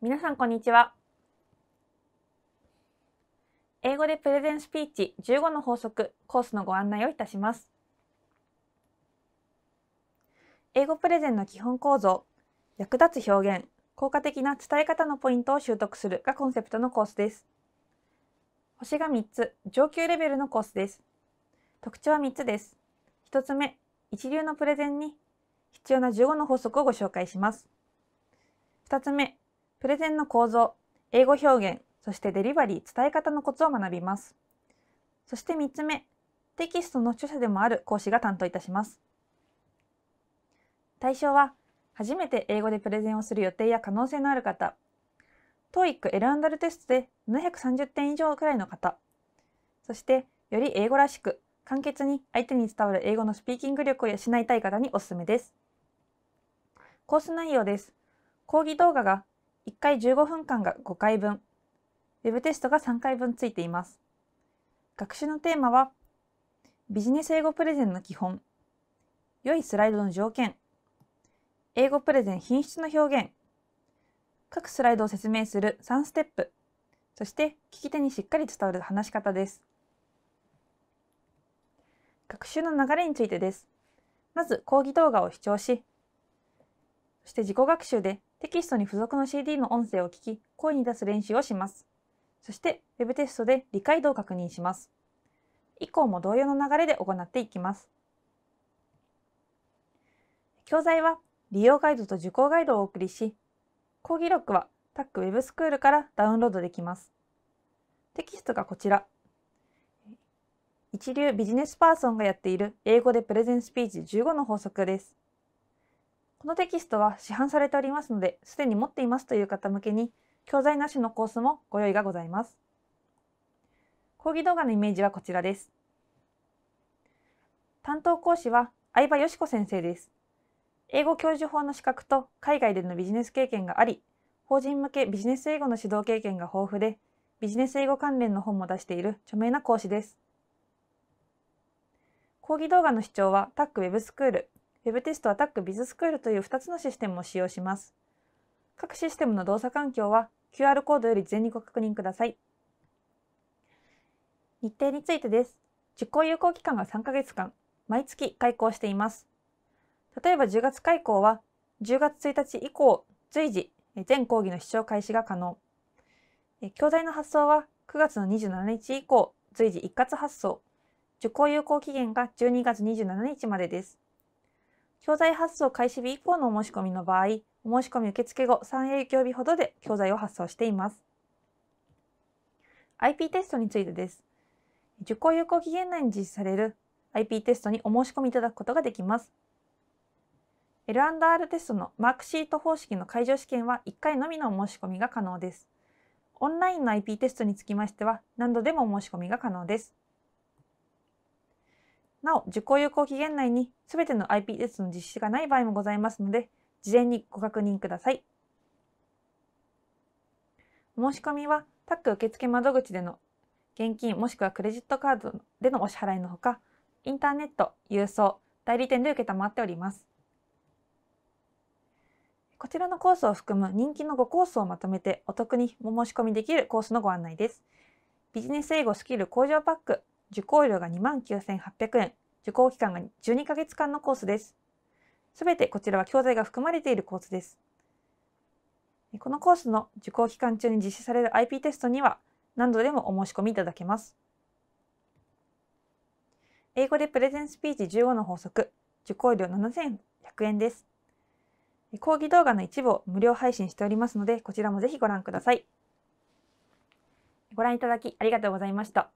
皆さんこんにちは英語でプレゼンスピーチ15の法則コースのご案内をいたします英語プレゼンの基本構造役立つ表現効果的な伝え方のポイントを習得するがコンセプトのコースです星が3つ上級レベルのコースです特徴は3つです1つ目一流のプレゼンに必要な15の法則をご紹介します2つ目プレゼンの構造、英語表現、そしてデリバリー、伝え方のコツを学びます。そして3つ目、テキストの著者でもある講師が担当いたします。対象は、初めて英語でプレゼンをする予定や可能性のある方、TOEIC エランダルテストで730点以上くらいの方、そして、より英語らしく、簡潔に相手に伝わる英語のスピーキング力を養いたい方におすすめです。コース内容です。講義動画が1回15分間が5回分、ウェブテストが3回分ついています。学習のテーマは、ビジネス英語プレゼンの基本、良いスライドの条件、英語プレゼン品質の表現、各スライドを説明する3ステップ、そして聞き手にしっかり伝わる話し方です。学習の流れについてです。まず講義動画を視聴し、そして自己学習でテキストに付属の CD の音声を聞き、声に出す練習をします。そして、Web テストで理解度を確認します。以降も同様の流れで行っていきます。教材は利用ガイドと受講ガイドをお送りし、講義録はタックウェブスクールからダウンロードできます。テキストがこちら。一流ビジネスパーソンがやっている英語でプレゼンスピーチ15の法則です。このテキストは市販されておりますので、すでに持っていますという方向けに、教材なしのコースもご用意がございます。講義動画のイメージはこちらです。担当講師は相葉よしこ先生です。英語教授法の資格と海外でのビジネス経験があり、法人向けビジネス英語の指導経験が豊富で、ビジネス英語関連の本も出している著名な講師です。講義動画の視聴はタックウェブスクール Web テストアタックビズスクールという2つのシステムを使用します。各システムの動作環境は QR コードより事前にご確認ください。日程についてです。受講有効期間が3ヶ月間、毎月開講しています。例えば10月開講は、10月1日以降、随時、全講義の視聴開始が可能。教材の発送は9月の27日以降、随時一括発送。受講有効期限が12月27日までです。教材発送開始日以降のお申し込みの場合、お申し込み受付後3営業日ほどで教材を発送しています。IP テストについてです。受講有効期限内に実施される IP テストにお申し込みいただくことができます。L&R テストのマークシート方式の会場試験は1回のみのお申し込みが可能です。オンラインの IP テストにつきましては何度でもお申し込みが可能です。なお、受講有効期限内に全ての IP テストの実施がない場合もございますので、事前にご確認ください。申し込みは、タック受付窓口での現金もしくはクレジットカードでのお支払いのほか、インターネット、郵送、代理店で受けたまっております。こちらのコースを含む人気の5コースをまとめてお得にお申し込みできるコースのご案内です。ビジネス英語スキル向上パック受講料が29,800円、受講期間が12ヶ月間のコースです。すべてこちらは教材が含まれているコースです。このコースの受講期間中に実施される IP テストには何度でもお申し込みいただけます。英語でプレゼンスピーチ15の法則、受講料7100円です。講義動画の一部を無料配信しておりますので、こちらもぜひご覧ください。ご覧いただきありがとうございました。